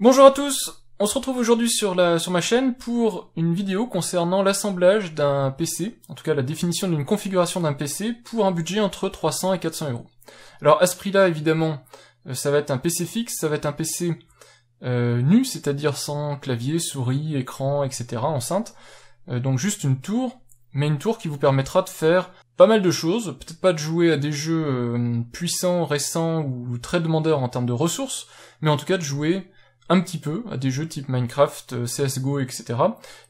Bonjour à tous On se retrouve aujourd'hui sur, sur ma chaîne pour une vidéo concernant l'assemblage d'un PC, en tout cas la définition d'une configuration d'un PC pour un budget entre 300 et 400 euros. Alors à ce prix-là, évidemment, euh, ça va être un PC fixe, ça va être un PC euh, nu, c'est-à-dire sans clavier, souris, écran, etc., enceinte. Euh, donc juste une tour, mais une tour qui vous permettra de faire pas mal de choses, peut-être pas de jouer à des jeux puissants, récents ou très demandeurs en termes de ressources, mais en tout cas de jouer un petit peu à des jeux type Minecraft, euh, CSGO, etc.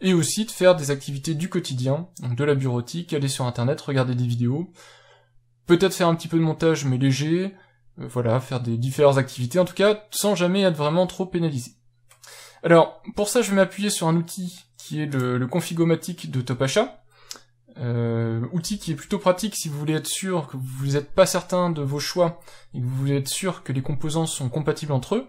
Et aussi de faire des activités du quotidien, donc de la bureautique, aller sur internet, regarder des vidéos, peut-être faire un petit peu de montage mais léger, euh, voilà, faire des différentes activités, en tout cas sans jamais être vraiment trop pénalisé. Alors, pour ça je vais m'appuyer sur un outil qui est le, le de Topacha, euh, outil qui est plutôt pratique si vous voulez être sûr que vous n'êtes pas certain de vos choix et que vous voulez être sûr que les composants sont compatibles entre eux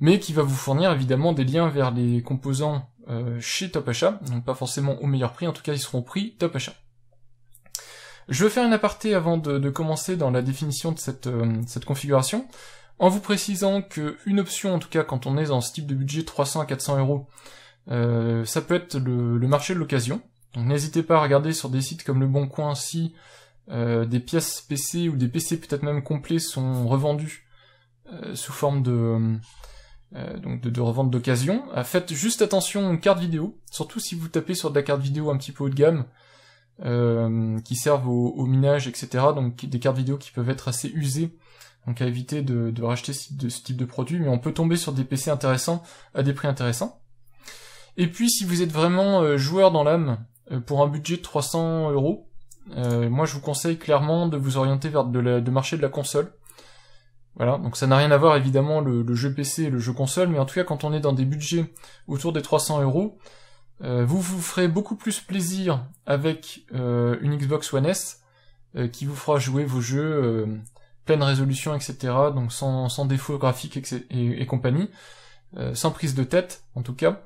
mais qui va vous fournir évidemment des liens vers les composants euh, chez Top Achat, donc pas forcément au meilleur prix, en tout cas ils seront au prix Top Achat. Je veux faire un aparté avant de, commencer dans la définition de cette, euh, configuration, en vous précisant qu'une option, en tout cas quand on est dans ce type de budget 300 à 400 euros, euh, ça peut être le, marché de l'occasion. Donc n'hésitez pas à regarder sur des sites comme Le Bon Coin si des pièces PC ou des PC peut-être même complets sont revendus sous forme de euh, donc de, revendre revente d'occasion. Euh, faites juste attention aux cartes vidéo, surtout si vous tapez sur de la carte vidéo un petit peu haut de gamme, euh, qui servent au, minage, etc. Donc des cartes vidéo qui peuvent être assez usées, donc à éviter de, racheter ce, de, ce type de produit, mais on peut tomber sur des PC intéressants à des prix intéressants. Et puis si vous êtes vraiment joueur dans l'âme, pour un budget de 300 euros, moi je vous conseille clairement de vous orienter vers le marché de la console voilà, donc ça n'a rien à voir évidemment le, jeu PC et le jeu console, mais en tout cas quand on est dans des budgets autour des 300 euros, euh, vous vous ferez beaucoup plus plaisir avec euh, une Xbox One S euh, qui vous fera jouer vos jeux pleine résolution, etc. Donc sans, défaut graphique et, et, compagnie, sans prise de tête en tout cas,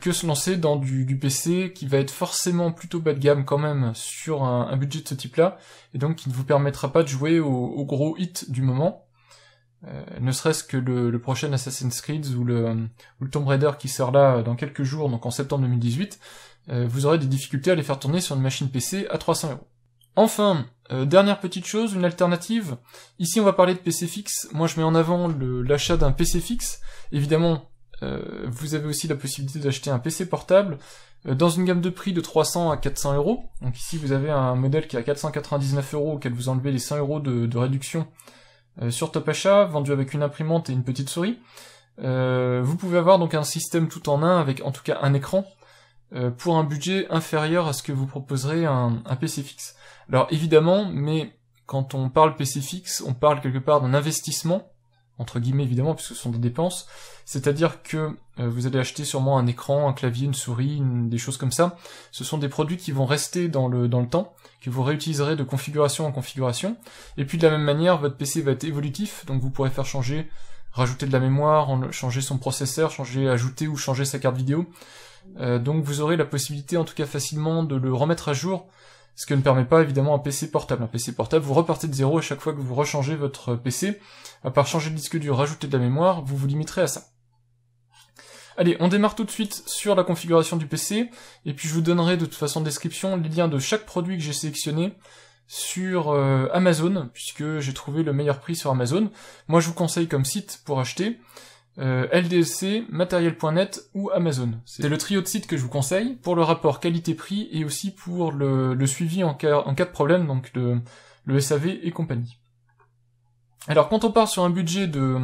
que se lancer dans du, PC qui va être forcément plutôt bas de gamme quand même sur un, budget de ce type-là, et donc qui ne vous permettra pas de jouer aux au gros hit du moment. Euh, ne serait-ce que le, prochain Assassin's Creed ou le, Tomb Raider qui sort là euh, dans quelques jours, donc en septembre 2018, euh, vous aurez des difficultés à les faire tourner sur une machine PC à 300 euros. Enfin, dernière petite chose, une alternative. Ici, on va parler de PC fixe. Moi, je mets en avant l'achat d'un PC fixe. Évidemment, vous avez aussi la possibilité d'acheter un PC portable dans une gamme de prix de 300 à 400 euros. Donc ici, vous avez un modèle qui est à 499 euros, auquel vous enlevez les 100 euros de réduction euh, sur Achat, vendu avec une imprimante et une petite souris, euh, vous pouvez avoir donc un système tout en un avec en tout cas un écran euh, pour un budget inférieur à ce que vous proposerez un, un PC fixe. Alors évidemment, mais quand on parle PC fixe, on parle quelque part d'un investissement entre guillemets évidemment, puisque ce sont des dépenses, c'est-à-dire que euh, vous allez acheter sûrement un écran, un clavier, une souris, des choses comme ça. Ce sont des produits qui vont rester dans le, dans le temps, que vous réutiliserez de configuration en configuration. Et puis de la même manière, votre PC va être évolutif, donc vous pourrez faire changer, rajouter de la mémoire, changer son processeur, changer, ajouter ou changer sa carte vidéo. Euh, donc vous aurez la possibilité en tout cas facilement de le remettre à jour ce que ne permet pas évidemment un PC portable. Un PC portable, vous repartez de zéro à chaque fois que vous rechangez votre PC. À part changer le disque dur, rajouter de la mémoire, vous vous limiterez à ça. Allez, on démarre tout de suite sur la configuration du PC, et puis je vous donnerai de toute façon en description les liens de chaque produit que j'ai sélectionné sur euh, Amazon, puisque j'ai trouvé le meilleur prix sur Amazon. Moi je vous conseille comme site pour acheter. Euh, LDC, Matériel.net ou Amazon. C'est le trio de sites que je vous conseille pour le rapport qualité-prix et aussi pour le, suivi en cas, de problème, donc le, SAV et compagnie. Alors quand on part sur un budget de,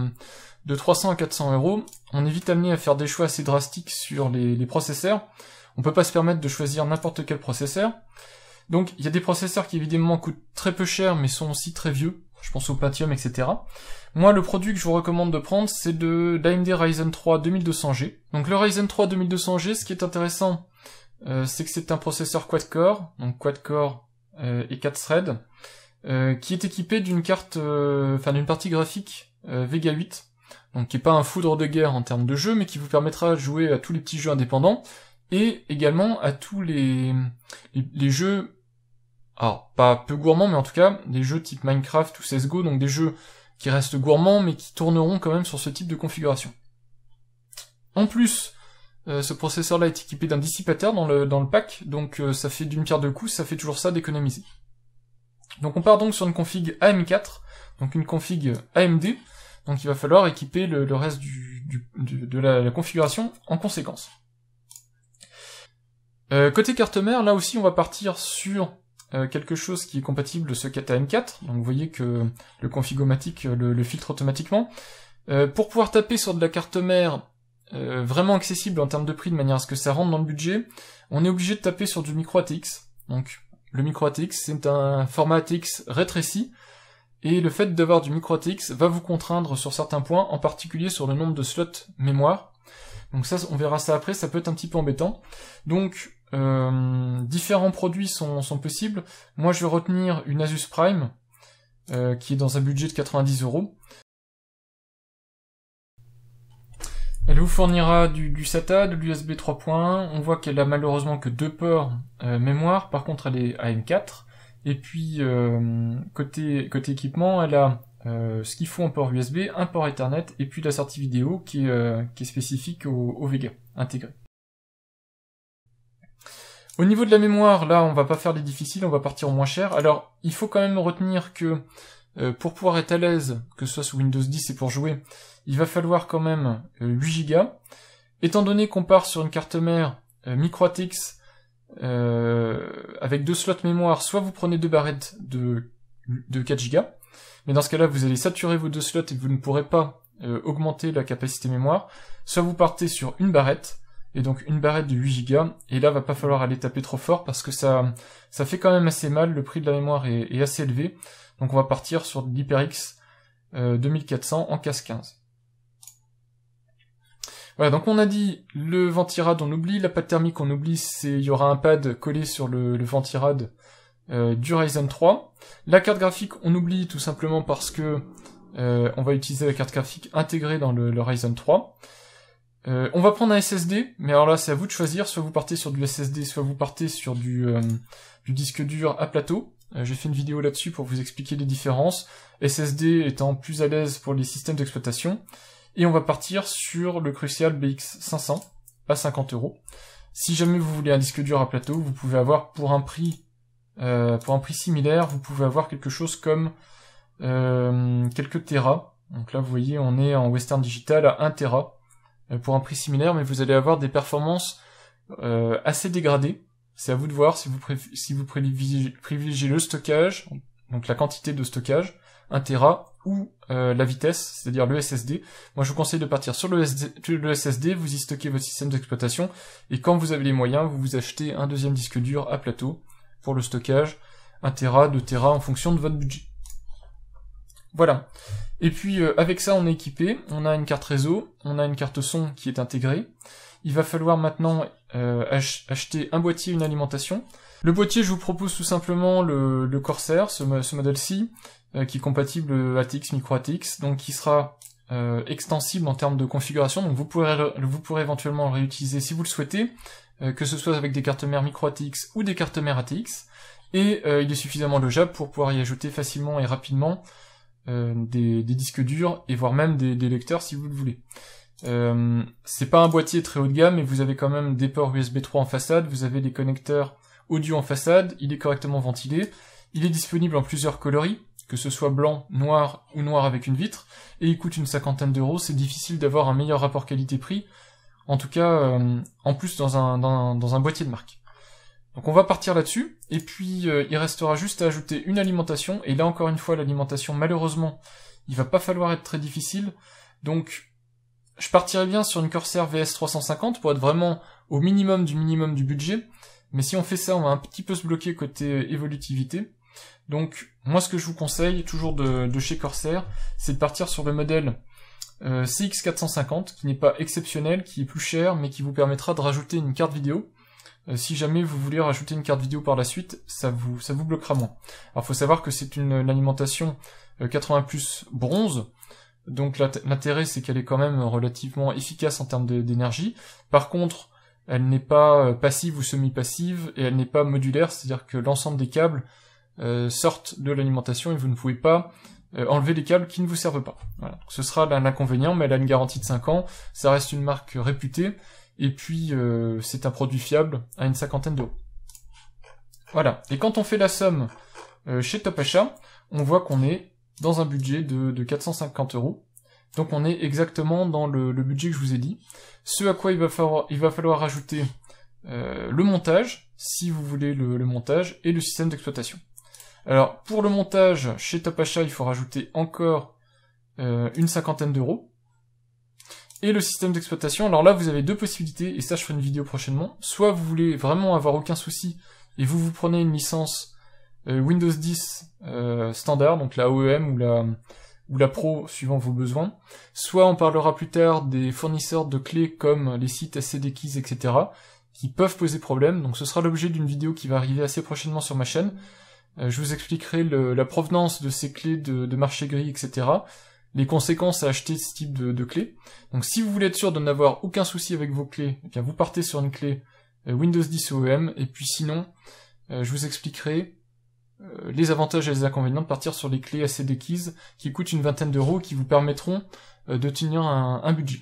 300 à 400 euros, on est vite amené à faire des choix assez drastiques sur les, les processeurs. On peut pas se permettre de choisir n'importe quel processeur. Donc il y a des processeurs qui évidemment coûtent très peu cher mais sont aussi très vieux je pense au Pentium, etc. Moi, le produit que je vous recommande de prendre, c'est de l'AMD Ryzen 3 2200G. Donc le Ryzen 3 2200G, ce qui est intéressant, euh, c'est que c'est un processeur quad-core, donc quad-core euh, et 4 threads, euh, qui est équipé d'une carte, enfin d'une partie graphique Vega 8, donc qui est pas un foudre de guerre en termes de jeu, mais qui vous permettra de jouer à tous les petits jeux indépendants, et également à tous les, les jeux alors pas peu gourmand, mais en tout cas des jeux type Minecraft ou CSGO, donc des jeux qui restent gourmands mais qui tourneront quand même sur ce type de configuration. En plus, euh, ce processeur-là est équipé d'un dissipateur dans le, dans le pack, donc euh, ça fait d'une pierre deux coups, ça fait toujours ça d'économiser. Donc on part donc sur une config AM4, donc une config AMD, donc il va falloir équiper le, reste de, la, configuration en conséquence. Euh, côté carte mère, là aussi on va partir sur euh, quelque chose qui est compatible de ce KTM4, donc vous voyez que le configomatique euh, le, le filtre automatiquement. Euh, pour pouvoir taper sur de la carte mère vraiment accessible en termes de prix de manière à ce que ça rentre dans le budget, on est obligé de taper sur du micro ATX. Donc le micro ATX c'est un format ATX rétréci, et le fait d'avoir du micro ATX va vous contraindre sur certains points, en particulier sur le nombre de slots mémoire. Donc ça, on verra ça après, ça peut être un petit peu embêtant. Donc euh, différents produits sont, possibles. Moi, je vais retenir une Asus Prime, euh, qui est dans un budget de 90 euros. Elle vous fournira du, SATA, de l'USB 3.1. On voit qu'elle a malheureusement que deux ports euh, mémoire. Par contre, elle est AM4. Et puis, côté, équipement, elle a ce qu'il faut en port USB, un port Ethernet, et puis la sortie vidéo qui est, spécifique au Vega intégré. Au niveau de la mémoire, là, on va pas faire les difficiles, on va partir au moins cher. Alors, il faut quand même retenir que euh, pour pouvoir être à l'aise, que ce soit sous Windows 10 et pour jouer, il va falloir quand même 8 euh, Go. Étant donné qu'on part sur une carte mère euh, atx euh, avec deux slots mémoire, soit vous prenez deux barrettes de, de 4 Go, mais dans ce cas-là, vous allez saturer vos deux slots et vous ne pourrez pas augmenter la capacité mémoire, soit vous partez sur une barrette, et donc une barrette de 8 Go. Et là, va pas falloir aller taper trop fort parce que ça, ça fait quand même assez mal. Le prix de la mémoire est, assez élevé. Donc on va partir sur l'HyperX 2400 euh, en casse 15. Voilà, donc on a dit le ventirad on oublie, la pâte thermique on oublie, c'est il y aura un pad collé sur le, ventirad euh, du Ryzen 3. La carte graphique on oublie tout simplement parce que euh, on va utiliser la carte graphique intégrée dans le, le Ryzen 3. Euh, on va prendre un SSD, mais alors là c'est à vous de choisir, soit vous partez sur du SSD, soit vous partez sur du, euh, du disque dur à plateau. Euh, j'ai fait une vidéo là-dessus pour vous expliquer les différences, SSD étant plus à l'aise pour les systèmes d'exploitation, et on va partir sur le Crucial BX500 à 50 euros. Si jamais vous voulez un disque dur à plateau, vous pouvez avoir pour un prix pour un prix similaire, vous pouvez avoir quelque chose comme quelques teras. Donc là vous voyez on est en Western Digital à 1 tera euh, pour un prix similaire, mais vous allez avoir des performances euh, assez dégradées. C'est à vous de voir si vous, si vous privilégiez, le stockage, donc la quantité de stockage, 1 Tera, ou euh, la vitesse, c'est-à-dire le SSD. Moi, je vous conseille de partir sur le, le SSD, vous y stockez votre système d'exploitation, et quand vous avez les moyens, vous vous achetez un deuxième disque dur à plateau pour le stockage, 1 Tera, 2 Tera, en fonction de votre budget. Voilà. Et puis euh, avec ça, on est équipé, on a une carte réseau, on a une carte son qui est intégrée. Il va falloir maintenant euh, acheter un boîtier, une alimentation. Le boîtier, je vous propose tout simplement le, le Corsair, ce, modèle-ci, euh, qui est compatible ATX, micro ATX, donc qui sera extensible en termes de configuration. Donc vous pourrez, vous pourrez éventuellement le réutiliser si vous le souhaitez, que ce soit avec des cartes mères micro ATX ou des cartes mères ATX. Et il est suffisamment logeable pour pouvoir y ajouter facilement et rapidement euh, des, disques durs et voire même des, lecteurs si vous le voulez. Euh, c'est pas un boîtier très haut de gamme, mais vous avez quand même des ports USB 3 en façade, vous avez des connecteurs audio en façade, il est correctement ventilé, il est disponible en plusieurs coloris, que ce soit blanc, noir ou noir avec une vitre, et il coûte une cinquantaine d'euros, c'est difficile d'avoir un meilleur rapport qualité-prix, en tout cas euh, en plus dans dans, dans un boîtier de marque. Donc on va partir là-dessus, et puis euh, il restera juste à ajouter une alimentation, et là encore une fois l'alimentation malheureusement il va pas falloir être très difficile, donc je partirai bien sur une Corsair VS 350 pour être vraiment au minimum du minimum du budget, mais si on fait ça on va un petit peu se bloquer côté euh, évolutivité, donc moi ce que je vous conseille toujours de, chez Corsair, c'est de partir sur le modèle euh, CX450 qui n'est pas exceptionnel, qui est plus cher, mais qui vous permettra de rajouter une carte vidéo, euh, si jamais vous voulez rajouter une carte vidéo par la suite, ça vous, bloquera moins. Alors faut savoir que c'est une, alimentation 80 euh, plus bronze, donc l'intérêt c'est qu'elle est quand même relativement efficace en termes d'énergie. Par contre, elle n'est pas euh, passive ou semi-passive et elle n'est pas modulaire, c'est-à-dire que l'ensemble des câbles sortent de l'alimentation et vous ne pouvez pas enlever les câbles qui ne vous servent pas. Voilà. ce sera l'inconvénient, mais elle a une garantie de 5 ans, ça reste une marque réputée et puis, euh, c'est un produit fiable à une cinquantaine d'euros. Voilà. Et quand on fait la somme euh, chez Top on voit qu'on est dans un budget de, 450 euros. Donc on est exactement dans le, budget que je vous ai dit. Ce à quoi il va falloir, il va falloir rajouter euh, le montage, si vous voulez le, montage, et le système d'exploitation. Alors pour le montage, chez Top il faut rajouter encore une cinquantaine d'euros et le système d'exploitation. Alors là, vous avez deux possibilités, et ça, je ferai une vidéo prochainement. Soit vous voulez vraiment avoir aucun souci, et vous vous prenez une licence euh, Windows 10 euh, standard, donc la OEM ou la, ou la Pro, suivant vos besoins. Soit on parlera plus tard des fournisseurs de clés comme les sites SCD Keys, etc., qui peuvent poser problème. Donc ce sera l'objet d'une vidéo qui va arriver assez prochainement sur ma chaîne. Euh, je vous expliquerai la provenance de ces clés de marché gris, etc., les conséquences à acheter ce type de, clé. Donc si vous voulez être sûr de n'avoir aucun souci avec vos clés, eh bien vous partez sur une clé euh, Windows 10 OEM, et puis sinon, euh, je vous expliquerai euh, les avantages et les inconvénients de partir sur les clés ACD Keys qui coûtent une vingtaine d'euros qui vous permettront de tenir un, budget.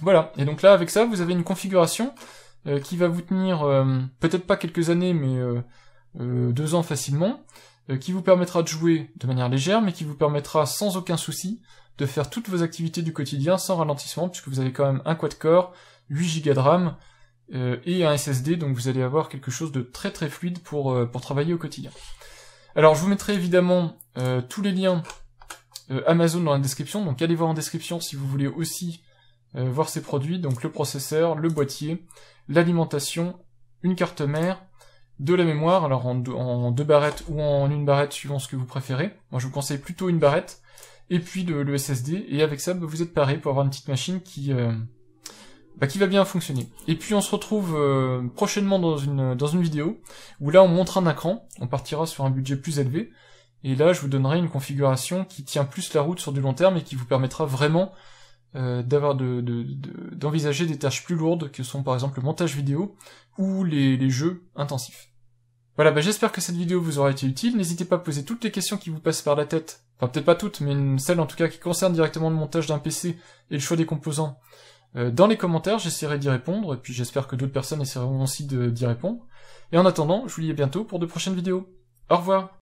Voilà, et donc là avec ça vous avez une configuration qui va vous tenir peut-être pas quelques années mais deux ans facilement. Euh, qui vous permettra de jouer de manière légère, mais qui vous permettra sans aucun souci de faire toutes vos activités du quotidien sans ralentissement, puisque vous avez quand même un quad-core, 8 Go de RAM euh, et un SSD, donc vous allez avoir quelque chose de très très fluide pour, euh, pour travailler au quotidien. Alors je vous mettrai évidemment tous les liens Amazon dans la description, donc allez voir en description si vous voulez aussi voir ces produits, donc le processeur, le boîtier, l'alimentation, une carte mère, de la mémoire, alors en, deux, barrettes ou en une barrette suivant ce que vous préférez. Moi je vous conseille plutôt une barrette, et puis de, le SSD, et avec ça bah, vous êtes paré pour avoir une petite machine qui, euh, bah, qui va bien fonctionner. Et puis on se retrouve euh, prochainement dans une, dans une vidéo, où là on montre un écran, on partira sur un budget plus élevé, et là je vous donnerai une configuration qui tient plus la route sur du long terme et qui vous permettra vraiment euh, d'avoir d'envisager des tâches plus lourdes que sont par exemple le montage vidéo ou les, jeux intensifs. Voilà, bah, j'espère que cette vidéo vous aura été utile. N'hésitez pas à poser toutes les questions qui vous passent par la tête. Enfin, peut-être pas toutes, mais celles en tout cas qui concerne directement le montage d'un PC et le choix des composants. Euh, dans les commentaires, j'essaierai d'y répondre, et puis j'espère que d'autres personnes essaieront aussi d'y répondre. Et en attendant, je vous dis à bientôt pour de prochaines vidéos. Au revoir